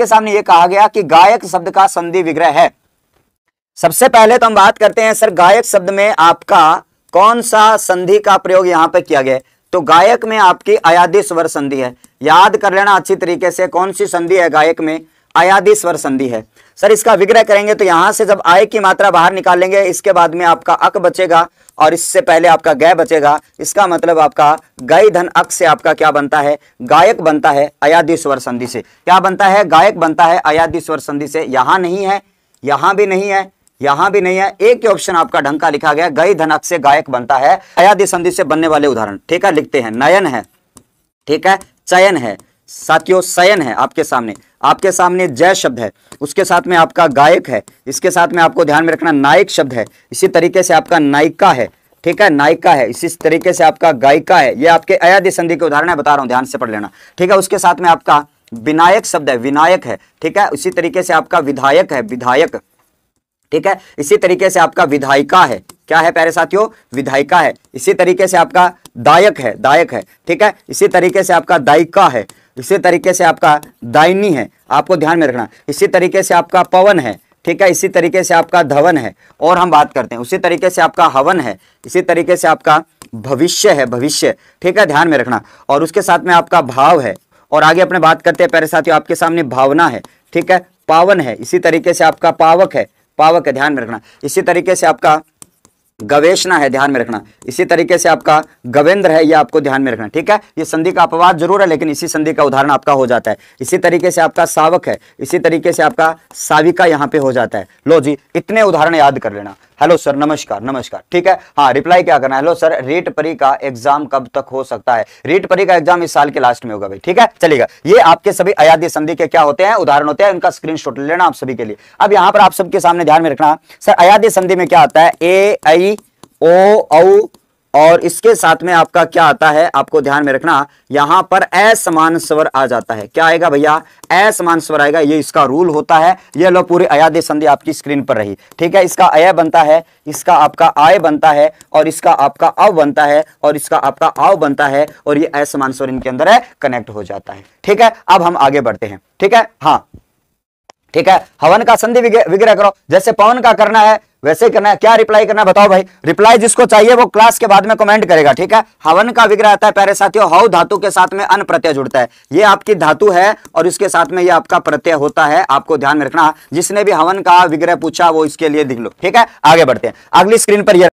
के सामने ये कहा गया कि गायक शब्द का संधि विग्रह है सबसे पहले तो हम बात करते हैं सर गायक शब्द में आपका कौन सा संधि का प्रयोग यहां पर किया गया तो गायक में आपकी अयादि स्वर संधि है याद कर लेना अच्छी तरीके से कौन सी संधि है गायक में आयादेश्वर संधि है सर इसका विग्रह करेंगे तो यहां से जब आय की मात्रा बाहर निकालेंगे इसके बाद में आपका अक बचेगा और इससे पहले आपका गय बचेगा इसका मतलब आपका गय धन अक से आपका क्या बनता है गायक बनता है अयादिस्वर संधि से क्या बनता है गायक बनता है अयादिस्वर संधि से यहां नहीं है यहां भी नहीं है यहां भी नहीं है एक ही ऑप्शन आपका ढंग का लिखा गया गय धनक से गायक बनता है अयादि संधि से बनने वाले उदाहरण ठीक है लिखते हैं नयन है ठीक है चयन है साथियों सयन है आपके सामने आपके सामने जय शब्द है उसके साथ में आपका गायक है इसके साथ में आपको ध्यान में रखना नायक शब्द है इसी तरीके से आपका नायिका है ठीक है नायिका है इसी तरीके से आपका गायिका है ये आपके अयाधि संधि के उदाहरण है बता रहा हूं ध्यान से पढ़ लेना ठीक है उसके साथ में आपका विनायक शब्द है विनायक है ठीक है उसी तरीके से आपका विधायक है विधायक ठीक है इसी तरीके से आपका विधायिका है क्या है प्यारे साथियों विधायिका है इसी तरीके से आपका दायक है दायक है ठीक है इसी तरीके से आपका दायिका है इसी तरीके से आपका दाइनी है आपको ध्यान में रखना इसी तरीके से आपका पवन है ठीक है इसी तरीके से आपका धवन है और हम बात करते हैं उसी तरीके से आपका हवन है इसी तरीके से आपका भविष्य है भविष्य ठीक है ध्यान में रखना और उसके साथ में आपका भाव है और आगे अपने बात करते हैं पहले साथियों आपके सामने भावना है ठीक है पावन है इसी तरीके से आपका पावक है पावक है ध्यान में रखना इसी तरीके से आपका गवेशना है ध्यान में रखना इसी तरीके से आपका गवेंद्र है ये आपको ध्यान में रखना ठीक है ये संधि का अपवाद जरूर है लेकिन इसी संधि का उदाहरण आपका हो जाता है इसी तरीके से आपका सावक है इसी तरीके से आपका साविका यहाँ पे हो जाता है लो जी इतने उदाहरण याद कर लेना हेलो सर नमस्कार नमस्कार ठीक है हाँ रिप्लाई क्या करना है हेलो सर रेट परी का एग्जाम कब तक हो सकता है रेट परी का एग्जाम इस साल के लास्ट में होगा भाई ठीक है चलेगा ये आपके सभी अयाध्य संधि के क्या होते हैं उदाहरण होते हैं उनका शॉट लेना आप सभी के लिए अब यहाँ पर आप सबके सामने ध्यान में रखना सर अयाध्य संधि में क्या आता है ए आई ओ औ और इसके साथ में आपका क्या आता है आपको ध्यान में रखना यहां पर असमान स्वर आ जाता है क्या आएगा भैया असमान स्वर आएगा ये इसका रूल होता है ये लो पूरी अयाध्य संधि आपकी स्क्रीन पर रही ठीक है इसका अय बनता है इसका आपका आय बनता है और इसका आपका अव बनता है और इसका आपका आव बनता है और ये असमान स्वर इनके अंदर है कनेक्ट हो जाता है ठीक है अब हम आगे बढ़ते हैं ठीक है हाँ ठीक है हवन का संधि विग्रह करो जैसे पवन का करना है वैसे करना है क्या रिप्लाई करना बताओ भाई रिप्लाई जिसको चाहिए वो क्लास के बाद में कमेंट करेगा ठीक है हवन का विग्रह आता है प्यारे साथियों हव धातु के साथ में अन प्रत्यय जुड़ता है ये आपकी धातु है और इसके साथ में ये आपका प्रत्यय होता है आपको ध्यान में रखना जिसने भी हवन का विग्रह पूछा वो इसके लिए दिख लो ठीक है आगे बढ़ते हैं अगली स्क्रीन पर यह